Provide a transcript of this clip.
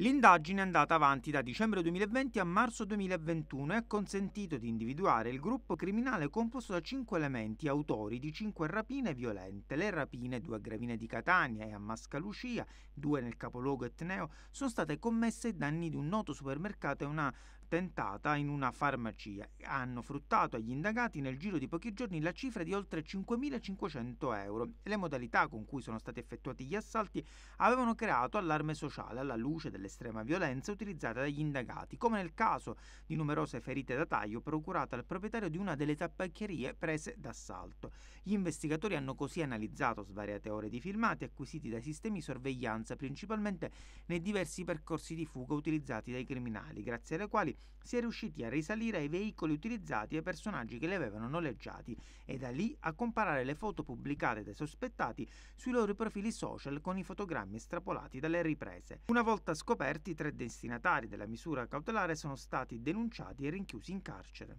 L'indagine è andata avanti da dicembre 2020 a marzo 2021 e ha consentito di individuare il gruppo criminale composto da cinque elementi autori di cinque rapine violente. Le rapine, due a Gravine di Catania e a Mascalucia, due nel capoluogo etneo, sono state commesse ai danni di un noto supermercato e una attentata in una farmacia. Hanno fruttato agli indagati nel giro di pochi giorni la cifra di oltre 5.500 euro le modalità con cui sono stati effettuati gli assalti avevano creato allarme sociale alla luce dell'estrema violenza utilizzata dagli indagati, come nel caso di numerose ferite da taglio procurate al proprietario di una delle tappacchierie prese d'assalto. Gli investigatori hanno così analizzato svariate ore di filmati acquisiti dai sistemi sorveglianza principalmente nei diversi percorsi di fuga utilizzati dai criminali, grazie alle quali si è riusciti a risalire ai veicoli utilizzati e ai personaggi che li avevano noleggiati e da lì a comparare le foto pubblicate dai sospettati sui loro profili social con i fotogrammi estrapolati dalle riprese. Una volta scoperti, i tre destinatari della misura cautelare sono stati denunciati e rinchiusi in carcere.